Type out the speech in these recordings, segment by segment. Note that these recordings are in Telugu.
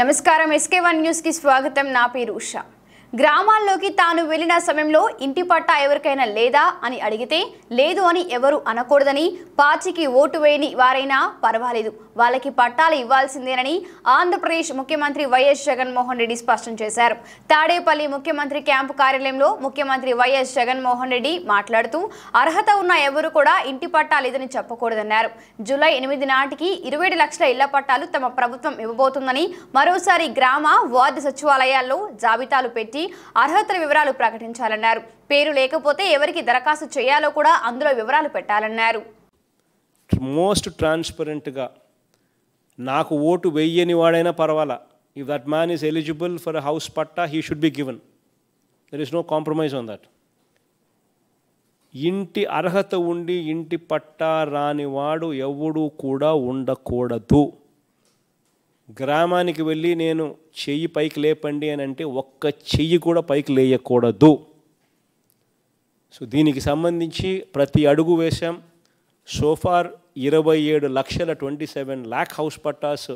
నమస్కారం ఎస్కే వన్ న్యూస్కి స్వాగతం నా పేరు ఉషా గ్రామాల్లోకి తాను వెళ్లిన సమయంలో ఇంటి పట్టా ఎవరికైనా లేదా అని అడిగితే లేదు అని ఎవరు అనకూడదని పార్టీకి ఓటు వేయని వారైనా పర్వాలేదు వాళ్ళకి పట్టాలు ఇవ్వాల్సిందేనని ఆంధ్రప్రదేశ్ ముఖ్యమంత్రి వైఎస్ జగన్మోహన్ రెడ్డి స్పష్టం చేశారు తాడేపల్లి ముఖ్యమంత్రి క్యాంపు కార్యాలయంలో ముఖ్యమంత్రి వైఎస్ జగన్మోహన్ రెడ్డి మాట్లాడుతూ అర్హత ఉన్న ఎవరు కూడా ఇంటి పట్టా లేదని చెప్పకూడదన్నారు జూలై ఎనిమిది నాటికి ఇరవై లక్షల ఇళ్ల పట్టాలు తమ ప్రభుత్వం ఇవ్వబోతుందని మరోసారి గ్రామ వార్డు సచివాలయాల్లో జాబితాలు పెట్టి అర్హతల వివరాలు ప్రకటించాలన్నారు పేరు లేకపోతే ఎవరికి దరఖాస్తు చేయాలో కూడా అందులో వివరాలు పెట్టాలన్నారు మోస్ట్ ట్రాన్స్పరెంట్గా నాకు ఓటు వెయ్యని వాడైనా పర్వాలా if that man is eligible for house patta he should be given there is no compromise on that ఇంటి అర్హత ఉండి ఇంటి పట్టా రానివాడు ఎవడు కూడా ఉండకూడదు గ్రామానికి వెళ్ళి నేను చెయ్యి పైకి లేపండి అని అంటే ఒక్క చెయ్యి కూడా పైకి లేయకూడదు సో దీనికి సంబంధించి ప్రతి అడుగు వేశాం సోఫార్ ఇరవై ఏడు లక్షల twenty seven lakh house pattas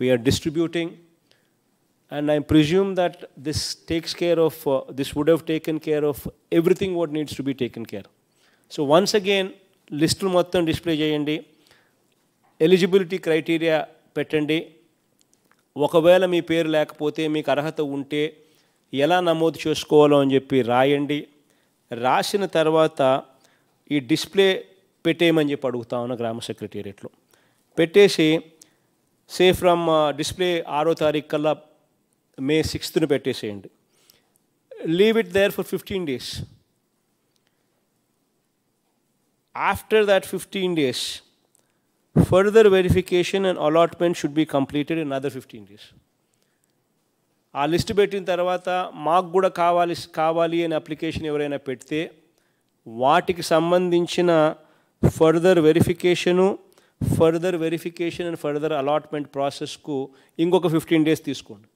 we are distributing and I presume that this takes care of this would have taken care of everything what needs to be taken care so once again లిస్టులు మొత్తం డిస్ప్లే చేయండి ఎలిజిబిలిటీ క్రైటీరియా పెట్టండి ఒకవేళ మీ పేరు లేకపోతే మీకు అర్హత ఉంటే ఎలా నమోదు చేసుకోవాలో అని చెప్పి రాయండి రాసిన తర్వాత ఈ డిస్ప్లే పెట్టేయమని చెప్పి అడుగుతా ఉన్నా గ్రామ సెక్రటేరియట్లో పెట్టేసి సే ఫ్రమ్ డిస్ప్లే ఆరో తారీఖు కల్లా మే సిక్స్త్ను పెట్టేసేయండి leave it there for fifteen days after that fifteen days further verification and allotment should be completed in other fifteen days ఆ లిస్ట్ పెట్టిన తర్వాత మాకు కూడా కావాలి కావాలి అనే అప్లికేషన్ ఎవరైనా పెడితే వాటికి సంబంధించిన further verification further verification and further allotment ప్రాసెస్కు ఇంకొక ఫిఫ్టీన్ డేస్ తీసుకోండి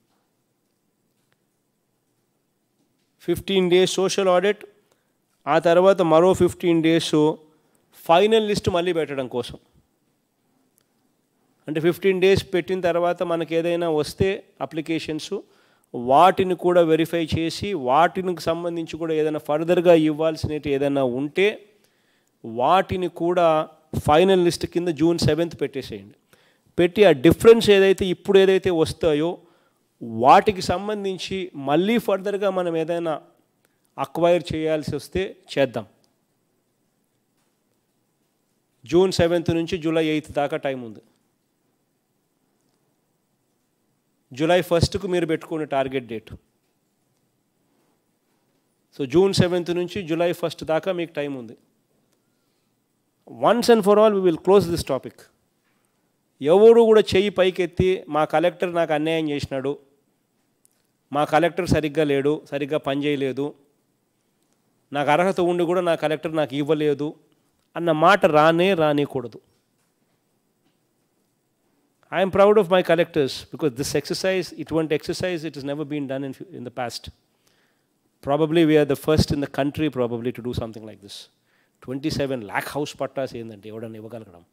ఫిఫ్టీన్ డేస్ సోషల్ ఆడిట్ ఆ తర్వాత మరో ఫిఫ్టీన్ డేస్ ఫైనల్ లిస్ట్ మళ్ళీ పెట్టడం కోసం అంటే ఫిఫ్టీన్ డేస్ పెట్టిన తర్వాత మనకు ఏదైనా వస్తే అప్లికేషన్స్ వాటిని కూడా వెరిఫై చేసి వాటికి సంబంధించి కూడా ఏదైనా ఫర్దర్గా ఇవ్వాల్సినవి ఏదైనా ఉంటే వాటిని కూడా ఫైనల్ లిస్ట్ కింద జూన్ సెవెంత్ పెట్టేసేయండి పెట్టి ఆ డిఫరెన్స్ ఏదైతే ఇప్పుడు ఏదైతే వస్తాయో వాటికి సంబంధించి మళ్ళీ ఫర్దర్గా మనం ఏదైనా అక్వైర్ చేయాల్సి వస్తే చేద్దాం జూన్ సెవెంత్ నుంచి జూలై ఎయిత్ దాకా టైం ఉంది జూలై ఫస్ట్కు మీరు పెట్టుకునే target date so June seventh నుంచి జూలై ఫస్ట్ దాకా మీకు టైం ఉంది once and for all we will close this topic ఎవరు కూడా చెయ్యి పైకెత్తి మా కలెక్టర్ నాకు అన్యాయం చేసినాడు మా కలెక్టర్ సరిగ్గా లేడు సరిగ్గా పనిచేయలేదు నాకు అర్హత ఉండి కూడా నా కలెక్టర్ నాకు ఇవ్వలేదు అన్న మాట రానే రానికూడదు I'm proud of my collectors because this exercise ఇటువంటి exercise it is never been done in in the past probably we are the first in the country probably to do something like this twenty seven lakh house pattas ఏంటంటే ఎవడన్నా ఇవ్వగలగడం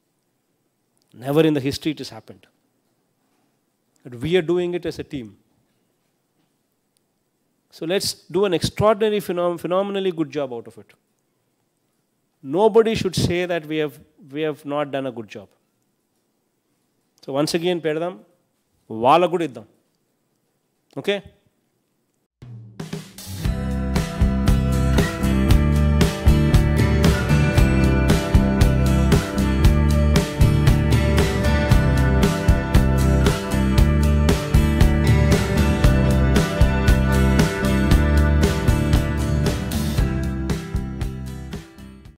never in the history it is happened but we are doing it as a team so let's do an extraordinary phena phenomenally good job out of it nobody should say that we have, we have not done a good job. So once again పెడదాం వాళ్ళకు కూడా ఇద్దాం ఓకే